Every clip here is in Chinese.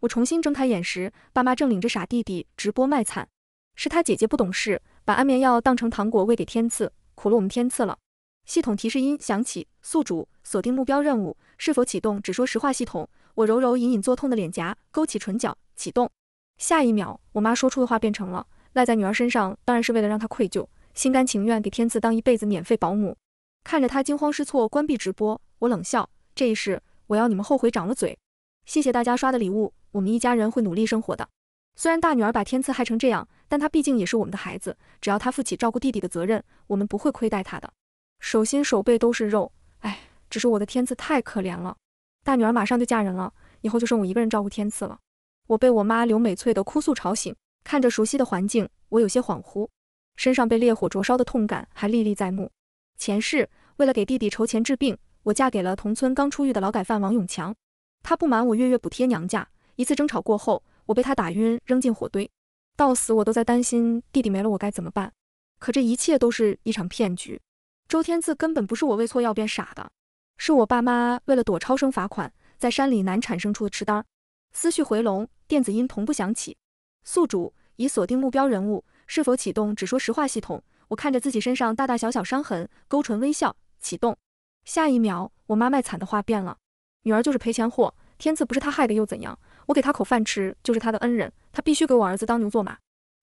我重新睁开眼时，爸妈正领着傻弟弟直播卖惨，是他姐姐不懂事，把安眠药当成糖果喂给天赐，苦了我们天赐了。系统提示音响起，宿主锁定目标任务，是否启动？只说实话。系统，我揉揉隐隐作痛的脸颊，勾起唇角，启动。下一秒，我妈说出的话变成了赖在女儿身上，当然是为了让她愧疚，心甘情愿给天赐当一辈子免费保姆。看着她惊慌失措关闭直播，我冷笑，这一世我要你们后悔长了嘴。谢谢大家刷的礼物。我们一家人会努力生活的。虽然大女儿把天赐害成这样，但她毕竟也是我们的孩子。只要她负起照顾弟弟的责任，我们不会亏待她的。手心手背都是肉，哎，只是我的天赐太可怜了。大女儿马上就嫁人了，以后就剩我一个人照顾天赐了。我被我妈刘美翠的哭诉吵醒，看着熟悉的环境，我有些恍惚。身上被烈火灼烧的痛感还历历在目。前世为了给弟弟筹钱治病，我嫁给了同村刚出狱的劳改犯王永强，他不满我月月补贴娘家。一次争吵过后，我被他打晕扔进火堆，到死我都在担心弟弟没了我该怎么办。可这一切都是一场骗局，周天赐根本不是我喂错药变傻的，是我爸妈为了躲超生罚款，在山里难产生出的痴呆。思绪回笼，电子音同步响起，宿主已锁定目标人物，是否启动只说实话系统？我看着自己身上大大小小伤痕，勾唇微笑，启动。下一秒，我妈卖惨的话变了，女儿就是赔钱货，天赐不是他害的又怎样？我给他口饭吃，就是他的恩人，他必须给我儿子当牛做马。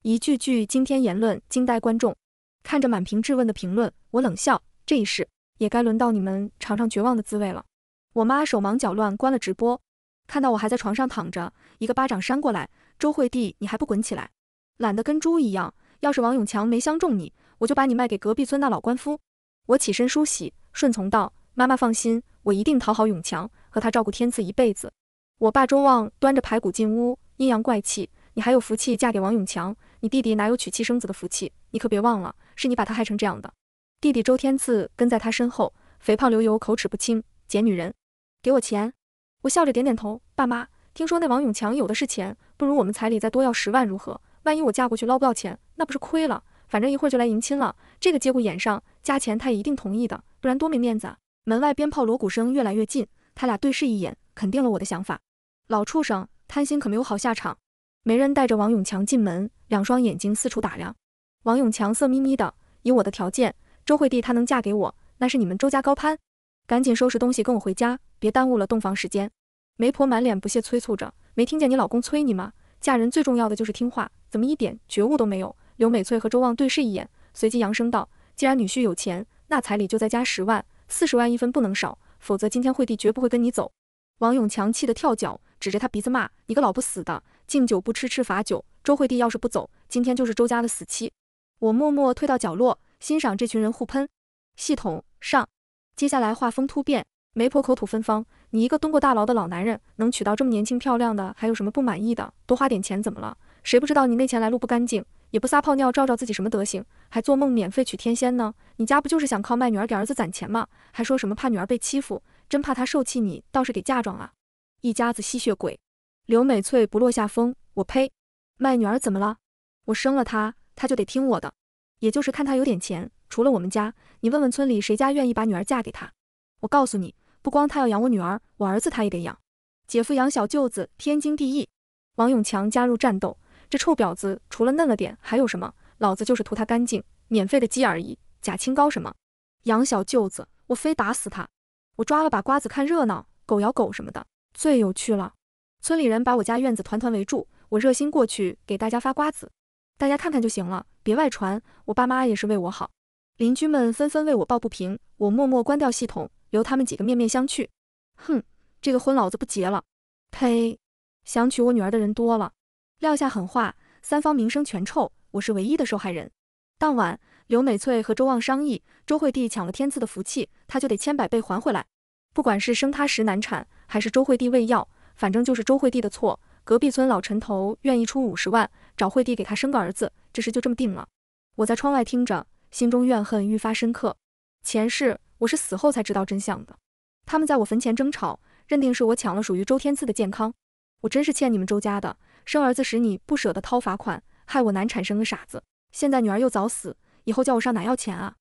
一句句惊天言论惊呆观众，看着满屏质问的评论，我冷笑：这一世也该轮到你们尝尝绝望的滋味了。我妈手忙脚乱关了直播，看到我还在床上躺着，一个巴掌扇过来：周惠帝，你还不滚起来，懒得跟猪一样！要是王永强没相中你，我就把你卖给隔壁村那老官夫。我起身梳洗，顺从道：妈妈放心，我一定讨好永强，和他照顾天赐一辈子。我爸周望端着排骨进屋，阴阳怪气：“你还有福气嫁给王永强，你弟弟哪有娶妻生子的福气？你可别忘了，是你把他害成这样的。”弟弟周天赐跟在他身后，肥胖流油，口齿不清，捡女人，给我钱。我笑着点点头。爸妈，听说那王永强有的是钱，不如我们彩礼再多要十万如何？万一我嫁过去捞不到钱，那不是亏了？反正一会儿就来迎亲了，这个节骨眼上加钱，他也一定同意的，不然多没面子啊！门外鞭炮锣鼓声越来越近，他俩对视一眼，肯定了我的想法。老畜生，贪心可没有好下场。媒人带着王永强进门，两双眼睛四处打量。王永强色眯眯的，以我的条件，周惠帝她能嫁给我，那是你们周家高攀。赶紧收拾东西跟我回家，别耽误了洞房时间。媒婆满脸不屑，催促着：“没听见你老公催你吗？嫁人最重要的就是听话，怎么一点觉悟都没有？”刘美翠和周望对视一眼，随即扬声道：“既然女婿有钱，那彩礼就再加十万，四十万一分不能少，否则今天惠帝绝不会跟你走。”王永强气得跳脚，指着他鼻子骂：“你个老不死的，敬酒不吃吃罚酒！周惠帝要是不走，今天就是周家的死期。”我默默退到角落，欣赏这群人互喷。系统上，接下来画风突变，媒婆口吐芬芳：“你一个蹲过大牢的老男人，能娶到这么年轻漂亮的，还有什么不满意的？多花点钱怎么了？谁不知道你那钱来路不干净？也不撒泡尿照照自己什么德行，还做梦免费娶天仙呢？你家不就是想靠卖女儿给儿子攒钱吗？还说什么怕女儿被欺负？”真怕他受气，你倒是给嫁妆啊！一家子吸血鬼！刘美翠不落下风，我呸！卖女儿怎么了？我生了她，她就得听我的。也就是看她有点钱，除了我们家，你问问村里谁家愿意把女儿嫁给他？我告诉你，不光他要养我女儿，我儿子他也得养。姐夫养小舅子天经地义。王永强加入战斗，这臭婊子除了嫩了点还有什么？老子就是图他干净，免费的鸡而已，假清高什么？养小舅子，我非打死他！我抓了把瓜子看热闹，狗咬狗什么的最有趣了。村里人把我家院子团团围住，我热心过去给大家发瓜子，大家看看就行了，别外传。我爸妈也是为我好。邻居们纷纷为我抱不平，我默默关掉系统，留他们几个面面相觑。哼，这个婚老子不结了！呸，想娶我女儿的人多了。撂下狠话，三方名声全臭，我是唯一的受害人。当晚。刘美翠和周旺商议，周惠帝抢了天赐的福气，他就得千百倍还回来。不管是生他时难产，还是周惠帝喂药，反正就是周惠帝的错。隔壁村老陈头愿意出五十万，找惠帝给他生个儿子，这事就这么定了。我在窗外听着，心中怨恨愈发深刻。前世我是死后才知道真相的，他们在我坟前争吵，认定是我抢了属于周天赐的健康。我真是欠你们周家的，生儿子时你不舍得掏罚款，害我难产生个傻子，现在女儿又早死。以后叫我上哪要钱啊？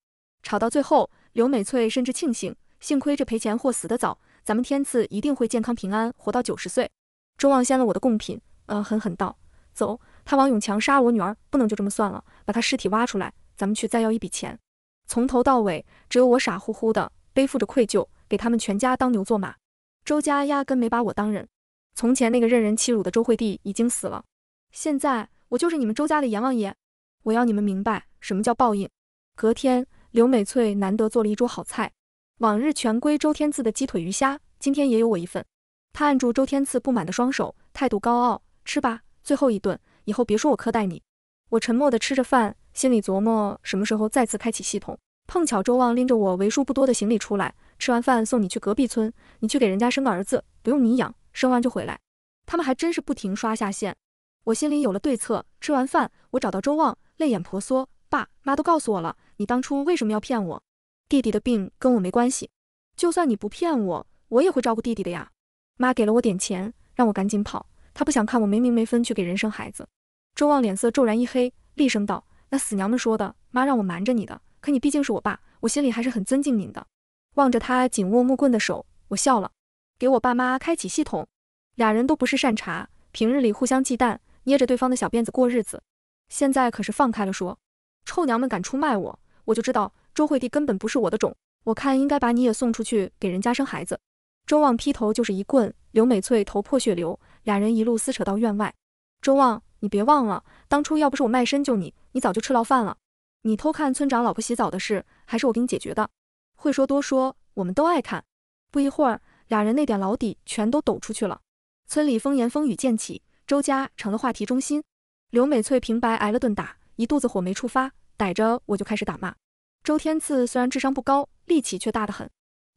吵到最后，刘美翠甚至庆幸，幸亏这赔钱货死得早，咱们天赐一定会健康平安活到九十岁。周望掀了我的贡品，嗯，狠狠道：“走，他王永强杀我女儿，不能就这么算了，把他尸体挖出来，咱们去再要一笔钱。”从头到尾，只有我傻乎乎的背负着愧疚，给他们全家当牛做马。周家压根没把我当人。从前那个任人欺辱的周惠帝已经死了，现在我就是你们周家的阎王爷。我要你们明白什么叫报应。隔天，刘美翠难得做了一桌好菜，往日全归周天赐的鸡腿鱼虾，今天也有我一份。她按住周天赐不满的双手，态度高傲：“吃吧，最后一顿，以后别说我苛待你。”我沉默地吃着饭，心里琢磨什么时候再次开启系统。碰巧周望拎着我为数不多的行李出来，吃完饭送你去隔壁村，你去给人家生个儿子，不用你养，生完就回来。他们还真是不停刷下线。我心里有了对策。吃完饭，我找到周望，泪眼婆娑：“爸妈都告诉我了，你当初为什么要骗我？弟弟的病跟我没关系，就算你不骗我，我也会照顾弟弟的呀。”妈给了我点钱，让我赶紧跑，她不想看我没名没分去给人生孩子。周望脸色骤然一黑，厉声道：“那死娘们说的，妈让我瞒着你的，可你毕竟是我爸，我心里还是很尊敬您的。”望着他紧握木棍的手，我笑了。给我爸妈开启系统。俩人都不是善茬，平日里互相忌惮。捏着对方的小辫子过日子，现在可是放开了说，臭娘们敢出卖我，我就知道周惠娣根本不是我的种，我看应该把你也送出去给人家生孩子。周望劈头就是一棍，刘美翠头破血流，俩人一路撕扯到院外。周望，你别忘了，当初要不是我卖身救你，你早就吃牢饭了。你偷看村长老婆洗澡的事，还是我给你解决的。会说多说，我们都爱看。不一会儿，俩人那点老底全都抖出去了，村里风言风语渐起。周家成了话题中心，刘美翠平白挨了顿打，一肚子火没触发，逮着我就开始打骂。周天赐虽然智商不高，力气却大得很，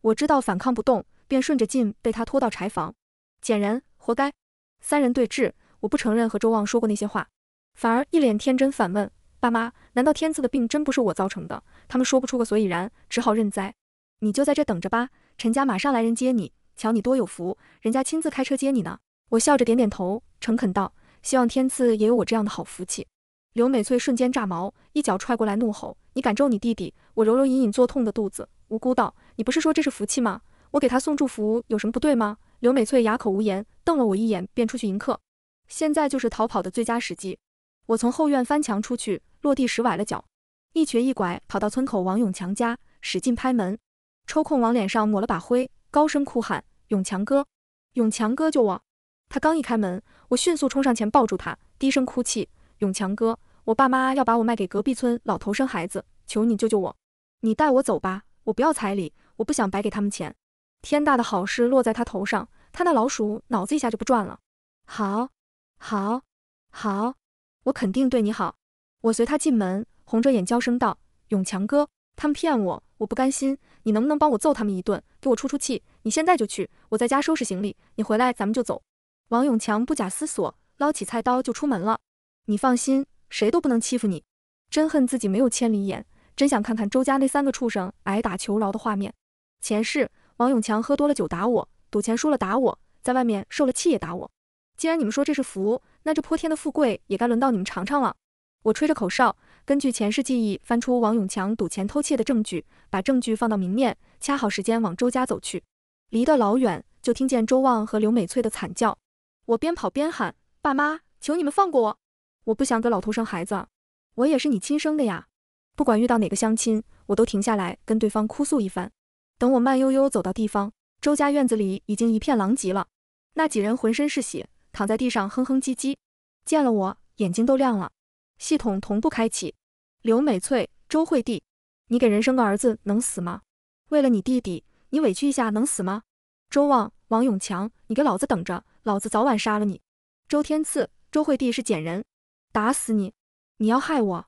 我知道反抗不动，便顺着劲被他拖到柴房，捡然活该。三人对峙，我不承认和周望说过那些话，反而一脸天真反问爸妈：“难道天赐的病真不是我造成的？”他们说不出个所以然，只好认栽。你就在这等着吧，陈家马上来人接你。瞧你多有福，人家亲自开车接你呢。我笑着点点头，诚恳道：“希望天赐也有我这样的好福气。”刘美翠瞬间炸毛，一脚踹过来，怒吼：“你敢咒你弟弟！”我揉揉隐隐作痛的肚子，无辜道：“你不是说这是福气吗？我给他送祝福有什么不对吗？”刘美翠哑口无言，瞪了我一眼，便出去迎客。现在就是逃跑的最佳时机。我从后院翻墙出去，落地时崴了脚，一瘸一拐跑到村口王永强家，使劲拍门，抽空往脸上抹了把灰，高声哭喊：“永强哥，永强哥救我！”他刚一开门，我迅速冲上前抱住他，低声哭泣：“永强哥，我爸妈要把我卖给隔壁村老头生孩子，求你救救我！你带我走吧，我不要彩礼，我不想白给他们钱。天大的好事落在他头上，他那老鼠脑子一下就不转了。好，好，好，我肯定对你好。我随他进门，红着眼娇声道：永强哥，他们骗我，我不甘心。你能不能帮我揍他们一顿，给我出出气？你现在就去，我在家收拾行李，你回来咱们就走。”王永强不假思索，捞起菜刀就出门了。你放心，谁都不能欺负你。真恨自己没有千里眼，真想看看周家那三个畜生挨打求饶的画面。前世王永强喝多了酒打我，赌钱输了打我，在外面受了气也打我。既然你们说这是福，那这泼天的富贵也该轮到你们尝尝了。我吹着口哨，根据前世记忆翻出王永强赌钱偷窃的证据，把证据放到明面，掐好时间往周家走去。离得老远就听见周望和刘美翠的惨叫。我边跑边喊：“爸妈，求你们放过我！我不想给老头生孩子，我也是你亲生的呀！”不管遇到哪个相亲，我都停下来跟对方哭诉一番。等我慢悠悠走到地方，周家院子里已经一片狼藉了，那几人浑身是血，躺在地上哼哼唧唧。见了我，眼睛都亮了。系统同步开启。刘美翠、周惠娣，你给人生个儿子能死吗？为了你弟弟，你委屈一下能死吗？周望、王永强，你给老子等着！老子早晚杀了你，周天赐，周惠帝是捡人，打死你！你要害我！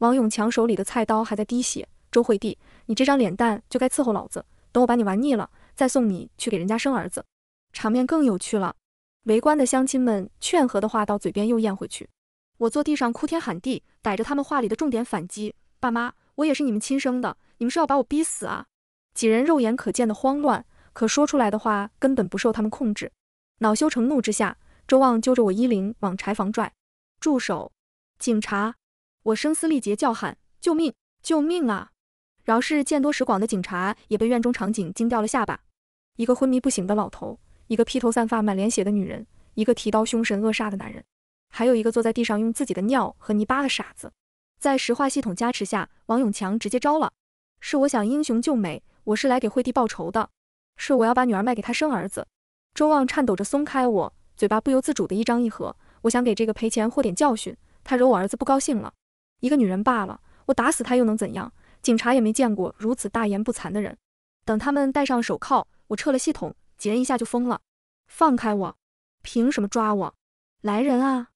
王永强手里的菜刀还在滴血。周惠帝，你这张脸蛋就该伺候老子，等我把你玩腻了，再送你去给人家生儿子。场面更有趣了，围观的乡亲们劝和的话到嘴边又咽回去。我坐地上哭天喊地，逮着他们话里的重点反击。爸妈，我也是你们亲生的，你们是要把我逼死啊？几人肉眼可见的慌乱，可说出来的话根本不受他们控制。恼羞成怒之下，周望揪着我衣领往柴房拽。住手！警察！我声嘶力竭叫喊：救命！救命啊！饶是见多识广的警察，也被院中场景惊掉了下巴。一个昏迷不醒的老头，一个披头散发满脸血的女人，一个提刀凶神恶煞的男人，还有一个坐在地上用自己的尿和泥巴的傻子。在石化系统加持下，王永强直接招了：是我想英雄救美，我是来给惠弟报仇的，是我要把女儿卖给他生儿子。周望颤抖着松开我，嘴巴不由自主的一张一合。我想给这个赔钱货点教训，他惹我儿子不高兴了。一个女人罢了，我打死她又能怎样？警察也没见过如此大言不惭的人。等他们戴上手铐，我撤了系统，几人一下就疯了。放开我！凭什么抓我？来人啊！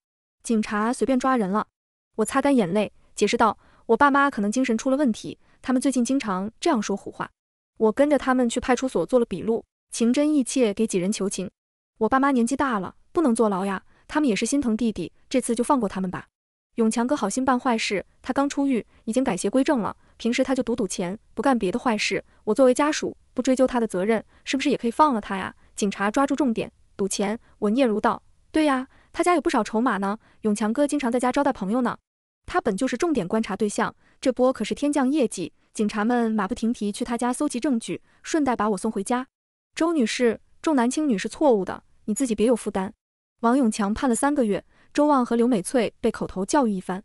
警察随便抓人了。我擦干眼泪，解释道：“我爸妈可能精神出了问题，他们最近经常这样说胡话。”我跟着他们去派出所做了笔录。情真意切给几人求情，我爸妈年纪大了，不能坐牢呀。他们也是心疼弟弟，这次就放过他们吧。永强哥好心办坏事，他刚出狱，已经改邪归正了。平时他就赌赌钱，不干别的坏事。我作为家属，不追究他的责任，是不是也可以放了他呀？警察抓住重点，赌钱。我嗫嚅道，对呀，他家有不少筹码呢。永强哥经常在家招待朋友呢。他本就是重点观察对象，这波可是天降业绩。警察们马不停蹄去他家搜集证据，顺带把我送回家。周女士，重男轻女是错误的，你自己别有负担。王永强判了三个月，周望和刘美翠被口头教育一番。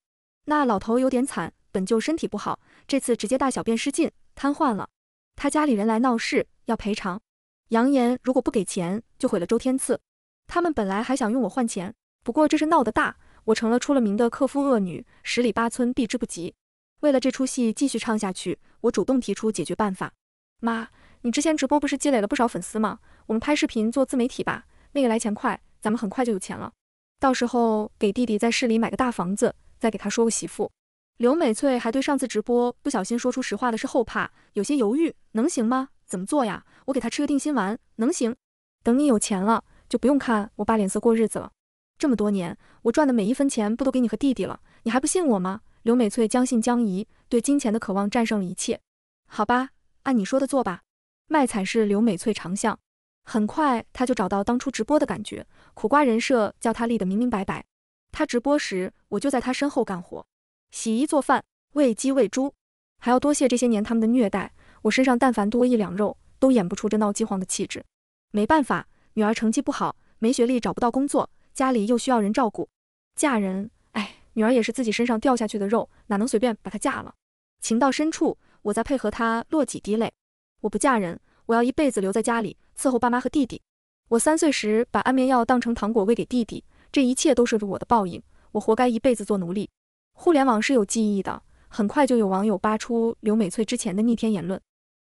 那老头有点惨，本就身体不好，这次直接大小便失禁，瘫痪了。他家里人来闹事，要赔偿，扬言如果不给钱，就毁了周天赐。他们本来还想用我换钱，不过这是闹得大，我成了出了名的克夫恶女，十里八村避之不及。为了这出戏继续唱下去，我主动提出解决办法，妈。你之前直播不是积累了不少粉丝吗？我们拍视频做自媒体吧，那个来钱快，咱们很快就有钱了。到时候给弟弟在市里买个大房子，再给他说个媳妇。刘美翠还对上次直播不小心说出实话的事后怕，有些犹豫，能行吗？怎么做呀？我给他吃个定心丸，能行。等你有钱了，就不用看我爸脸色过日子了。这么多年，我赚的每一分钱不都给你和弟弟了？你还不信我吗？刘美翠将信将疑，对金钱的渴望战胜了一切。好吧，按你说的做吧。卖惨是刘美翠长项，很快他就找到当初直播的感觉。苦瓜人设叫他立得明明白白。他直播时，我就在他身后干活，洗衣做饭，喂鸡喂猪，还要多谢这些年他们的虐待。我身上但凡多一两肉，都演不出这闹饥荒的气质。没办法，女儿成绩不好，没学历，找不到工作，家里又需要人照顾，嫁人，哎，女儿也是自己身上掉下去的肉，哪能随便把她嫁了？情到深处，我再配合她落几滴泪。我不嫁人。我要一辈子留在家里伺候爸妈和弟弟。我三岁时把安眠药当成糖果喂给弟弟，这一切都是我的报应，我活该一辈子做奴隶。互联网是有记忆的，很快就有网友扒出刘美翠之前的逆天言论，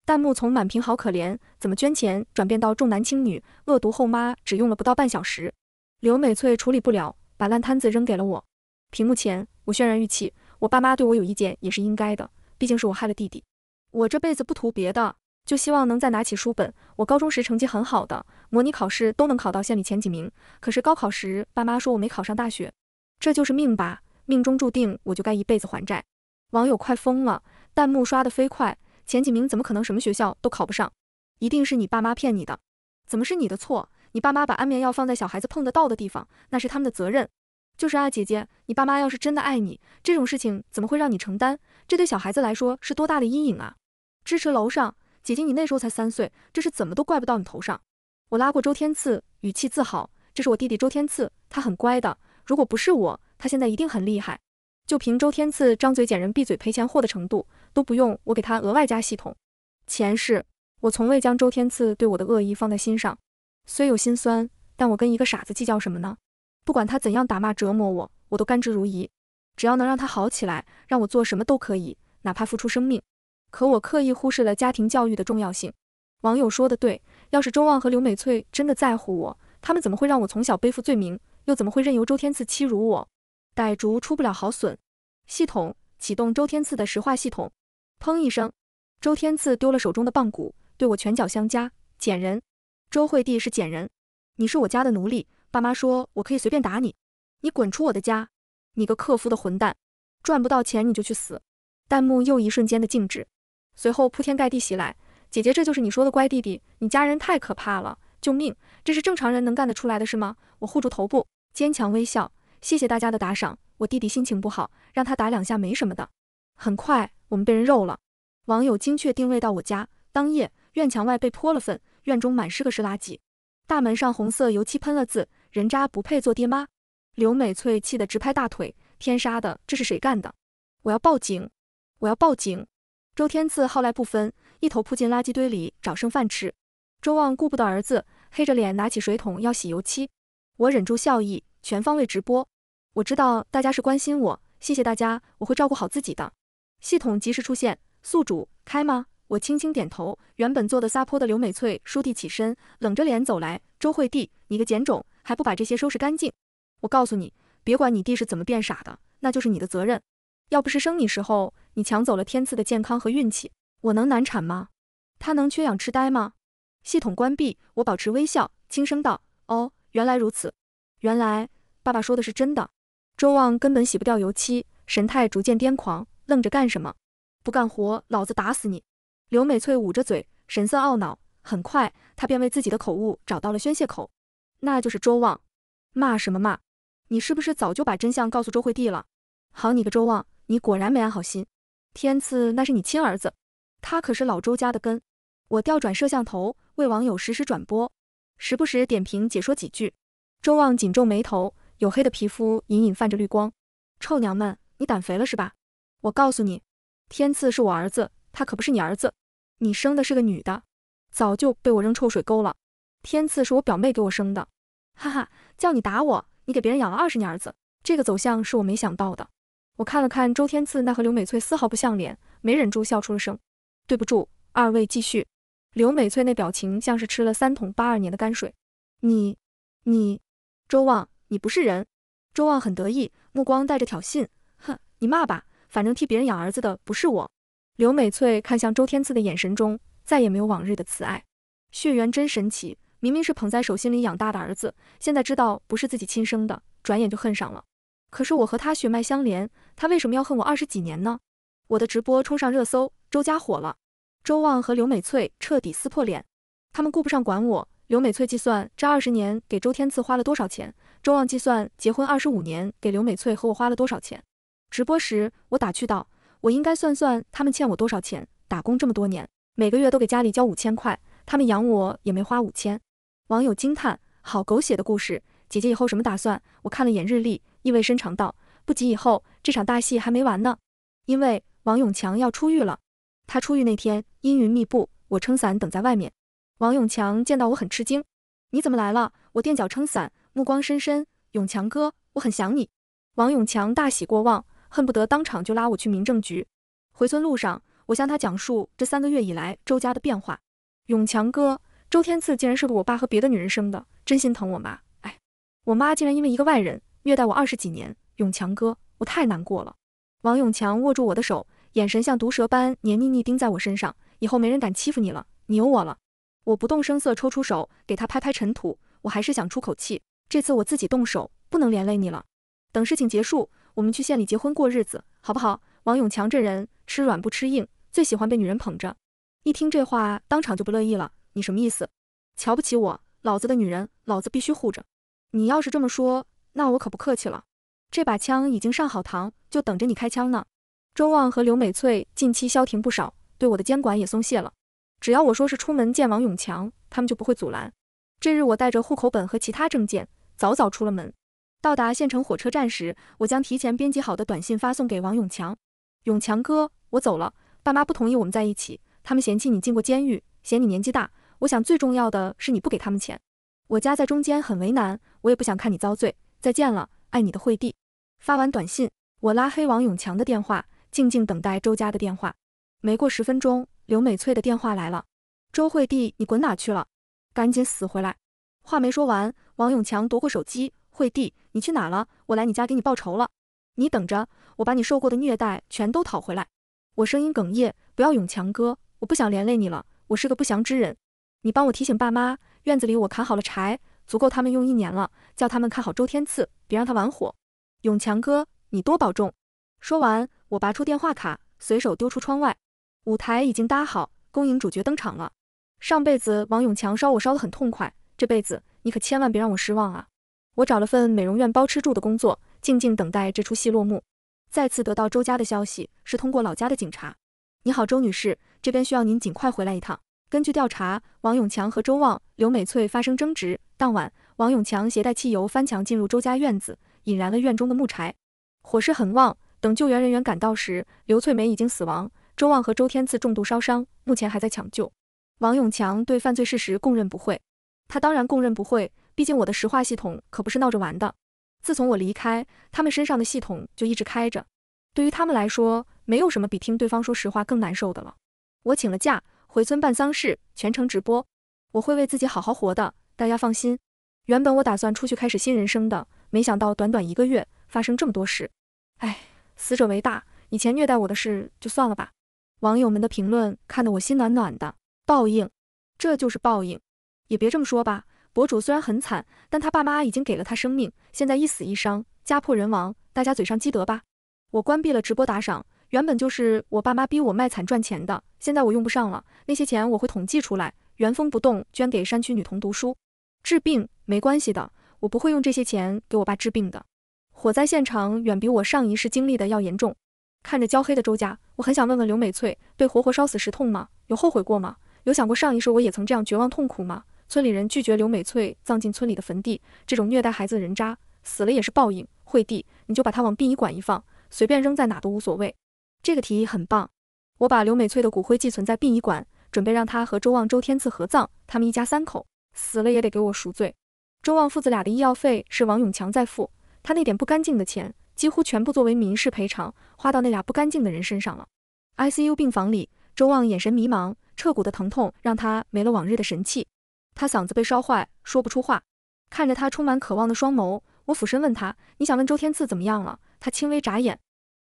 弹幕从满屏好可怜怎么捐钱，转变到重男轻女恶毒后妈，只用了不到半小时。刘美翠处理不了，把烂摊子扔给了我。屏幕前我渲然欲泣，我爸妈对我有意见也是应该的，毕竟是我害了弟弟。我这辈子不图别的。就希望能再拿起书本。我高中时成绩很好的，模拟考试都能考到县里前几名。可是高考时，爸妈说我没考上大学，这就是命吧？命中注定我就该一辈子还债。网友快疯了，弹幕刷得飞快。前几名怎么可能什么学校都考不上？一定是你爸妈骗你的。怎么是你的错？你爸妈把安眠药放在小孩子碰得到的地方，那是他们的责任。就是啊，姐姐，你爸妈要是真的爱你，这种事情怎么会让你承担？这对小孩子来说是多大的阴影啊！支持楼上。姐姐，你那时候才三岁，这是怎么都怪不到你头上。我拉过周天赐，语气自豪，这是我弟弟周天赐，他很乖的。如果不是我，他现在一定很厉害。就凭周天赐张嘴捡人，闭嘴赔钱货的程度，都不用我给他额外加系统。前世我从未将周天赐对我的恶意放在心上，虽有心酸，但我跟一个傻子计较什么呢？不管他怎样打骂折磨我，我都甘之如饴。只要能让他好起来，让我做什么都可以，哪怕付出生命。可我刻意忽视了家庭教育的重要性。网友说的对，要是周望和刘美翠真的在乎我，他们怎么会让我从小背负罪名，又怎么会任由周天赐欺辱我？傣族出不了好损。系统启动周天赐的石化系统。砰一声，周天赐丢了手中的棒骨，对我拳脚相加。捡人，周惠帝是捡人。你是我家的奴隶，爸妈说我可以随便打你。你滚出我的家！你个克夫的混蛋！赚不到钱你就去死！弹幕又一瞬间的静止。随后铺天盖地袭来，姐姐，这就是你说的乖弟弟，你家人太可怕了，救命！这是正常人能干得出来的事吗？我护住头部，坚强微笑。谢谢大家的打赏，我弟弟心情不好，让他打两下没什么的。很快，我们被人肉了。网友精确定位到我家，当夜院墙外被泼了粪，院中满是个湿垃圾，大门上红色油漆喷了字，人渣不配做爹妈。刘美翠气得直拍大腿，天杀的，这是谁干的？我要报警！我要报警！周天赐好赖不分，一头扑进垃圾堆里找剩饭吃。周望顾不得儿子，黑着脸拿起水桶要洗油漆。我忍住笑意，全方位直播。我知道大家是关心我，谢谢大家，我会照顾好自己的。系统及时出现，宿主开吗？我轻轻点头。原本坐的撒泼的刘美翠倏地起身，冷着脸走来。周惠娣，你个捡种，还不把这些收拾干净？我告诉你，别管你弟是怎么变傻的，那就是你的责任。要不是生你时候。你抢走了天赐的健康和运气，我能难产吗？他能缺氧痴呆吗？系统关闭，我保持微笑，轻声道：“哦，原来如此，原来爸爸说的是真的。”周望根本洗不掉油漆，神态逐渐癫狂，愣着干什么？不干活，老子打死你！刘美翠捂着嘴，神色懊恼。很快，她便为自己的口误找到了宣泄口，那就是周望。骂什么骂？你是不是早就把真相告诉周惠帝了？好你个周望，你果然没安好心！天赐那是你亲儿子，他可是老周家的根。我调转摄像头为网友实时转播，时不时点评解说几句。周望紧皱眉头，黝黑的皮肤隐隐泛着绿光。臭娘们，你胆肥了是吧？我告诉你，天赐是我儿子，他可不是你儿子。你生的是个女的，早就被我扔臭水沟了。天赐是我表妹给我生的，哈哈，叫你打我，你给别人养了二十年儿子。这个走向是我没想到的。我看了看周天赐，那和刘美翠丝毫不像脸，没忍住笑出了声。对不住，二位继续。刘美翠那表情像是吃了三桶八二年的泔水。你你，周望，你不是人。周望很得意，目光带着挑衅。哼，你骂吧，反正替别人养儿子的不是我。刘美翠看向周天赐的眼神中再也没有往日的慈爱。血缘真神奇，明明是捧在手心里养大的儿子，现在知道不是自己亲生的，转眼就恨上了。可是我和他血脉相连，他为什么要恨我二十几年呢？我的直播冲上热搜，周家火了，周望和刘美翠彻底撕破脸，他们顾不上管我。刘美翠计算这二十年给周天赐花了多少钱，周望计算结婚二十五年给刘美翠和我花了多少钱。直播时，我打趣道：“我应该算算他们欠我多少钱。打工这么多年，每个月都给家里交五千块，他们养我也没花五千。”网友惊叹：“好狗血的故事，姐姐以后什么打算？”我看了眼日历。意味深长道：“不急，以后这场大戏还没完呢。因为王永强要出狱了。他出狱那天，阴云密布，我撑伞等在外面。王永强见到我很吃惊：‘你怎么来了？’我垫脚撑伞，目光深深。永强哥，我很想你。”王永强大喜过望，恨不得当场就拉我去民政局。回村路上，我向他讲述这三个月以来周家的变化。永强哥，周天赐竟然是我爸和别的女人生的，真心疼我妈。哎，我妈竟然因为一个外人。虐待我二十几年，永强哥，我太难过了。王永强握住我的手，眼神像毒蛇般黏腻腻盯在我身上。以后没人敢欺负你了，你有我了。我不动声色抽出手，给他拍拍尘土。我还是想出口气，这次我自己动手，不能连累你了。等事情结束，我们去县里结婚过日子，好不好？王永强这人吃软不吃硬，最喜欢被女人捧着。一听这话，当场就不乐意了。你什么意思？瞧不起我？老子的女人，老子必须护着。你要是这么说。那我可不客气了，这把枪已经上好膛，就等着你开枪呢。周望和刘美翠近期消停不少，对我的监管也松懈了。只要我说是出门见王永强，他们就不会阻拦。这日我带着户口本和其他证件，早早出了门。到达县城火车站时，我将提前编辑好的短信发送给王永强。永强哥，我走了，爸妈不同意我们在一起，他们嫌弃你进过监狱，嫌你年纪大。我想最重要的是你不给他们钱，我家在中间很为难，我也不想看你遭罪。再见了，爱你的惠弟。发完短信，我拉黑王永强的电话，静静等待周家的电话。没过十分钟，刘美翠的电话来了：“周惠弟，你滚哪去了？赶紧死回来！”话没说完，王永强夺过手机：“惠弟，你去哪了？我来你家给你报仇了。你等着，我把你受过的虐待全都讨回来。”我声音哽咽：“不要永强哥，我不想连累你了。我是个不祥之人。你帮我提醒爸妈，院子里我砍好了柴。”足够他们用一年了，叫他们看好周天赐，别让他玩火。永强哥，你多保重。说完，我拔出电话卡，随手丢出窗外。舞台已经搭好，恭迎主角登场了。上辈子王永强烧我烧得很痛快，这辈子你可千万别让我失望啊！我找了份美容院包吃住的工作，静静等待这出戏落幕。再次得到周家的消息，是通过老家的警察。你好，周女士，这边需要您尽快回来一趟。根据调查，王永强和周望、刘美翠发生争执。当晚，王永强携带汽油翻墙进入周家院子，引燃了院中的木柴，火势很旺。等救援人员赶到时，刘翠梅已经死亡，周望和周天赐重度烧伤，目前还在抢救。王永强对犯罪事实供认不讳。他当然供认不讳，毕竟我的石化系统可不是闹着玩的。自从我离开，他们身上的系统就一直开着。对于他们来说，没有什么比听对方说实话更难受的了。我请了假回村办丧事，全程直播。我会为自己好好活的。大家放心，原本我打算出去开始新人生的，没想到短短一个月发生这么多事。哎，死者为大，以前虐待我的事就算了吧。网友们的评论看得我心暖暖的。报应，这就是报应。也别这么说吧，博主虽然很惨，但他爸妈已经给了他生命，现在一死一伤，家破人亡。大家嘴上积德吧。我关闭了直播打赏，原本就是我爸妈逼我卖惨赚钱的，现在我用不上了，那些钱我会统计出来，原封不动捐给山区女童读书。治病没关系的，我不会用这些钱给我爸治病的。火灾现场远比我上一世经历的要严重。看着焦黑的周家，我很想问问刘美翠，被活活烧死时痛吗？有后悔过吗？有想过上一世我也曾这样绝望痛苦吗？村里人拒绝刘美翠葬进村里的坟地，这种虐待孩子的人渣死了也是报应。惠帝，你就把他往殡仪馆一放，随便扔在哪都无所谓。这个提议很棒。我把刘美翠的骨灰寄存在殡仪馆，准备让她和周望、周天赐合葬，他们一家三口。死了也得给我赎罪。周望父子俩的医药费是王永强在付，他那点不干净的钱，几乎全部作为民事赔偿花到那俩不干净的人身上了。ICU 病房里，周望眼神迷茫，彻骨的疼痛让他没了往日的神气，他嗓子被烧坏，说不出话。看着他充满渴望的双眸，我俯身问他：“你想问周天赐怎么样了？”他轻微眨眼，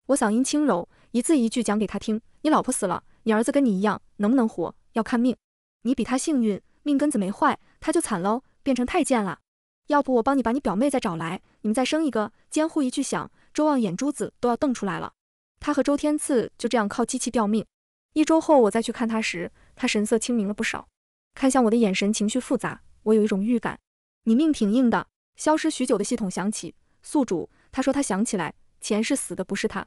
我嗓音轻柔，一字一句讲给他听：“你老婆死了，你儿子跟你一样，能不能活要看命，你比他幸运。”命根子没坏，他就惨喽，变成太监了。要不我帮你把你表妹再找来，你们再生一个，监护一句响。周望眼珠子都要瞪出来了。他和周天赐就这样靠机器吊命。一周后我再去看他时，他神色清明了不少，看向我的眼神情绪复杂。我有一种预感，你命挺硬的。消失许久的系统响起，宿主，他说他想起来，前世死的不是他。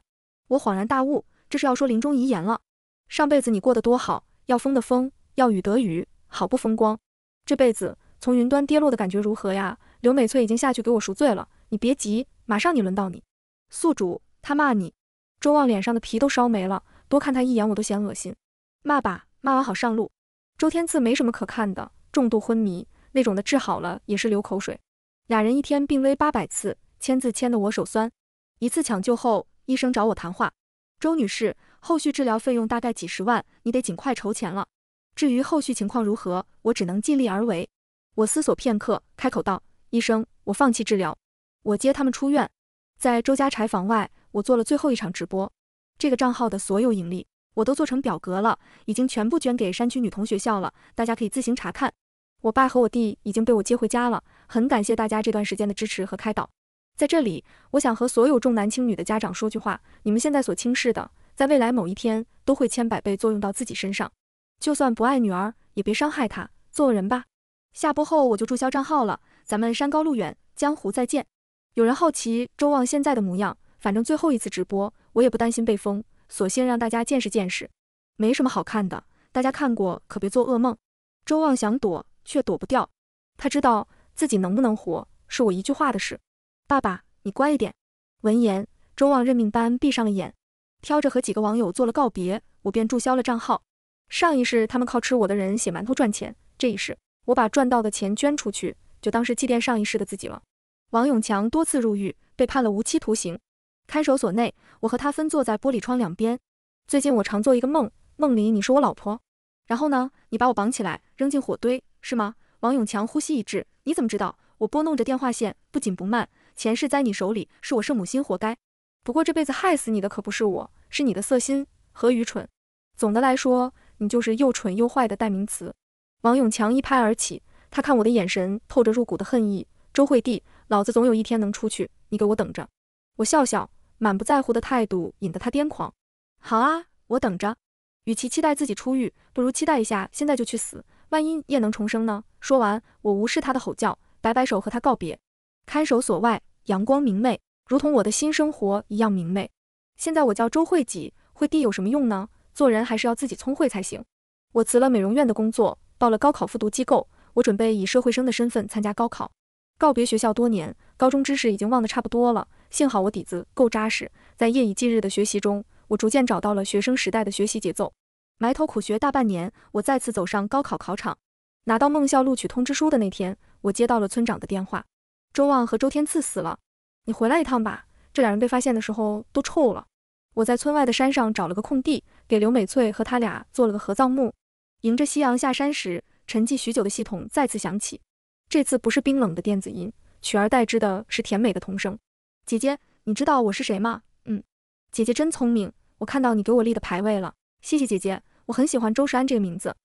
我恍然大悟，这是要说临终遗言了。上辈子你过得多好，要风的风，要雨得雨。好不风光，这辈子从云端跌落的感觉如何呀？刘美翠已经下去给我赎罪了，你别急，马上你轮到你。宿主，他骂你。周望脸上的皮都烧没了，多看他一眼我都嫌恶心。骂吧，骂完好上路。周天赐没什么可看的，重度昏迷那种的，治好了也是流口水。俩人一天病危八百次，签字签得我手酸。一次抢救后，医生找我谈话，周女士，后续治疗费用大概几十万，你得尽快筹钱了。至于后续情况如何，我只能尽力而为。我思索片刻，开口道：“医生，我放弃治疗，我接他们出院。”在周家柴房外，我做了最后一场直播。这个账号的所有盈利，我都做成表格了，已经全部捐给山区女童学校了。大家可以自行查看。我爸和我弟已经被我接回家了。很感谢大家这段时间的支持和开导。在这里，我想和所有重男轻女的家长说句话：你们现在所轻视的，在未来某一天，都会千百倍作用到自己身上。就算不爱女儿，也别伤害她，做人吧。下播后我就注销账号了，咱们山高路远，江湖再见。有人好奇周望现在的模样，反正最后一次直播，我也不担心被封，索性让大家见识见识，没什么好看的，大家看过可别做噩梦。周望想躲，却躲不掉，他知道自己能不能活，是我一句话的事。爸爸，你乖一点。闻言，周望认命般闭上了眼，挑着和几个网友做了告别，我便注销了账号。上一世他们靠吃我的人血馒头赚钱，这一世我把赚到的钱捐出去，就当是祭奠上一世的自己了。王永强多次入狱，被判了无期徒刑。看守所内，我和他分坐在玻璃窗两边。最近我常做一个梦，梦里你是我老婆，然后呢，你把我绑起来扔进火堆，是吗？王永强呼吸一滞，你怎么知道？我拨弄着电话线，不紧不慢。前世在你手里，是我圣母心活该。不过这辈子害死你的可不是我，是你的色心和愚蠢。总的来说。你就是又蠢又坏的代名词。王永强一拍而起，他看我的眼神透着入骨的恨意。周惠帝，老子总有一天能出去，你给我等着！我笑笑，满不在乎的态度引得他癫狂。好啊，我等着。与其期待自己出狱，不如期待一下现在就去死。万一也能重生呢？说完，我无视他的吼叫，摆摆手和他告别。看守所外，阳光明媚，如同我的新生活一样明媚。现在我叫周惠己，惠帝有什么用呢？做人还是要自己聪慧才行。我辞了美容院的工作，报了高考复读机构。我准备以社会生的身份参加高考。告别学校多年，高中知识已经忘得差不多了。幸好我底子够扎实，在夜以继日的学习中，我逐渐找到了学生时代的学习节奏。埋头苦学大半年，我再次走上高考考场。拿到梦校录取通知书的那天，我接到了村长的电话。周望和周天赐死了，你回来一趟吧。这两人被发现的时候都臭了。我在村外的山上找了个空地。给刘美翠和他俩做了个合葬墓。迎着夕阳下山时，沉寂许久的系统再次响起，这次不是冰冷的电子音，取而代之的是甜美的童声。姐姐，你知道我是谁吗？嗯，姐姐真聪明，我看到你给我立的牌位了。谢谢姐姐，我很喜欢周时安这个名字。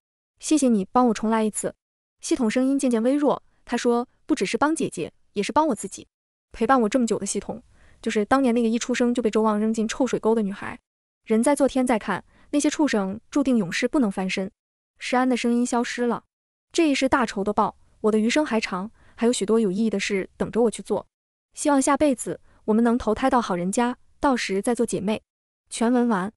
谢谢你帮我重来一次。系统声音渐渐微弱，他说：“不只是帮姐姐，也是帮我自己。陪伴我这么久的系统，就是当年那个一出生就被周望扔进臭水沟的女孩。人在做，天在看。”那些畜生注定永世不能翻身。石安的声音消失了。这一世大仇得报，我的余生还长，还有许多有意义的事等着我去做。希望下辈子我们能投胎到好人家，到时再做姐妹。全文完。